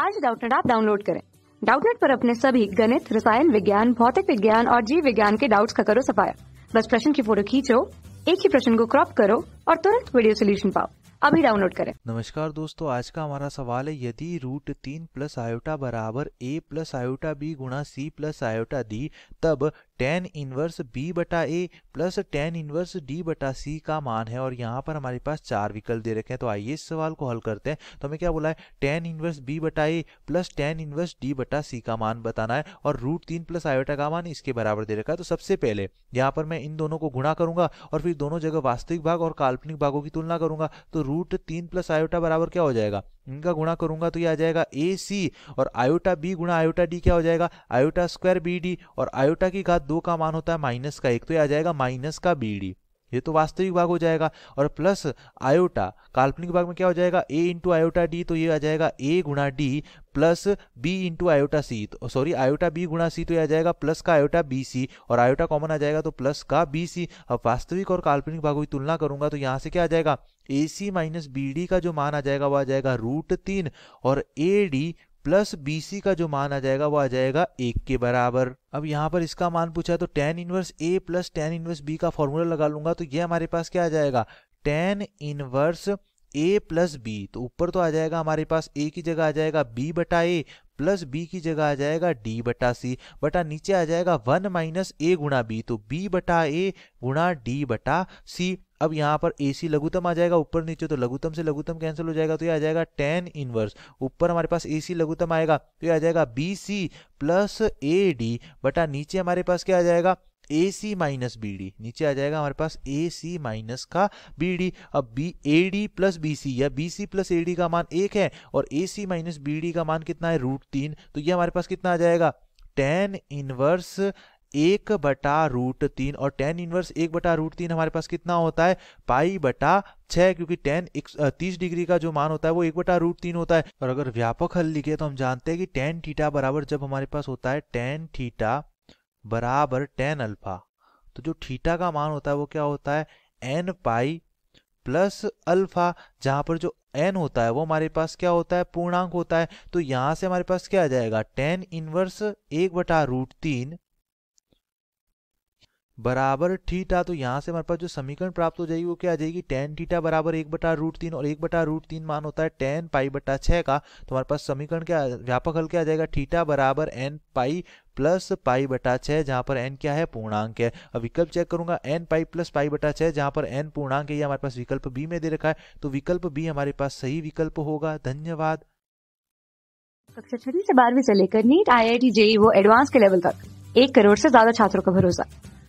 आज डाउटनेट आप डाउनलोड करें डाउटनेट पर अपने सभी गणित रसायन विज्ञान भौतिक विज्ञान और जीव विज्ञान के डाउट्स का करो सफाया बस प्रश्न की फोटो खींचो एक ही प्रश्न को क्रॉप करो और तुरंत वीडियो सोल्यूशन पाओ अभी डाउनलोड करें नमस्कार दोस्तों आज का हमारा सवाल है यदि रूट तीन प्लस आयोटा बराबर ए प्लस आयोटा बी गुणा सी प्लस आयोटा डी तब टेन इनवर्स बी बटा A plus tan inverse D बटा सी का मान है और यहाँ पर हमारे पास चार विकल्प दे रखे हैं तो आइए इस सवाल को हल करते हैं तो हमें क्या बोला है टेन इनवर्स बी बटा A plus tan inverse D बटा सी का मान बताना है और रूट तीन प्लस आयोटा का मान इसके बराबर दे रखा है तो सबसे पहले यहाँ पर मैं इन दोनों को गुणा करूंगा और फिर दोनों जगह वास्तविक भाग और काल्पनिक भागों की तुलना करूंगा तो रूट तीन प्लस आयोटा बराबर क्या हो जाएगा इनका गुणा करूंगा तो ये आ जाएगा ए सी और आयोटा बी गुणा आयोटा डी क्या हो जाएगा आयोटा स्क्वायर बी डी और आयोटा की घात दो का मान होता है माइनस का एक तो ये आ जाएगा माइनस का बी ये तो वास्तविक भाग हो जाएगा और प्लस आयोटा काल्पनिक भाग में क्या हो जाएगा ए इंटू आयोटा डी तो ये आ जाएगा ए गुणा D plus B into iota C तो सॉरी आयोटा बी गुणा सी तो ये आ जाएगा प्लस का आयोटा बी सी और आयोटा कॉमन आ जाएगा तो प्लस का बी सी अब वास्तविक और काल्पनिक भागों की तुलना करूंगा तो यहाँ से क्या आ जाएगा ए सी माइनस का जो मान आ जाएगा वो आ जाएगा रूट और ए प्लस BC का जो मान आ जाएगा वो आ जाएगा एक के बराबर अब यहाँ पर इसका मान पूछा है तो tan inverse A plus tan inverse B का फॉर्मूला लगा लूंगा तो ये हमारे पास क्या आ जाएगा tan inverse A plus B तो ऊपर तो आ जाएगा हमारे पास ए की जगह आ जाएगा बी बटा ए प्लस बी की जगह आ जाएगा डी बटा सी बटा नीचे आ जाएगा वन माइनस ए गुणा बी तो बी बटा ए गुणा डी बटा सी अब यहाँ पर ए सी लघुतम आ जाएगा ऊपर नीचे तो लघुतम से लघुतम कैंसिल हो जाएगा तो ये आ जाएगा टेन इनवर्स ऊपर हमारे पास ए सी लघुतम आएगा तो ये आ जाएगा B C plus A D बटा नीचे हमारे पास क्या आ जाएगा A C minus B D नीचे आ जाएगा हमारे पास ए सी माइनस का बी डी अब B A D plus B C या B C plus A D का मान एक है और A C minus B D का मान कितना है रूट तीन तो ये हमारे पास कितना आ जाएगा टेन इनवर्स एक बटा रूट तीन और टेन इनवर्स एक बटा रूट तीन हमारे पास कितना होता है पाई बटा छः क्योंकि टेन तीस डिग्री का जो मान होता है वो एक बटा रूट तीन होता है और अगर व्यापक हल लिखे तो हम जानते हैं कि टेन थीटा बराबर जब हमारे पास होता है टेन थीटा बराबर टेन अल्फा तो जो थीटा का मान होता है वो क्या होता है एन पाई प्लस अल्फा जहां पर जो एन होता है वो हमारे पास क्या होता है पूर्णांक होता है तो यहां से हमारे पास क्या आ जाएगा टेन इनवर्स एक बटा रूट तीन बराबर थीटा तो यहाँ से हमारे पास जो समीकरण प्राप्त हो जाएगी वो क्या आ जाएगी टेन थीटा बराबर एक बटा रूट तीन और एक बटा रूट तीन मान होता है टेन पाई बटा छः का तो हमारे पास समीकरण क्या व्यापक हल क्या आ जाएगा थीटा बराबर एन पाई प्लस पाई बटा छः जहाँ पर एन क्या है पूर्णांक है अब विकल्प चेक करूंगा एन पाई प्लस पाई बटा छः जहाँ पर एन पूर्णांक है ये हमारे पास विकल्प बी में दे रखा है तो विकल्प बी हमारे पास सही विकल्प होगा धन्यवाद कक्षा छठी से बारहवीं से लेकर NEET I I T JEE वो एडवांस के लेवल तक एक करोड़ से ज्यादा छात्रों का भरोसा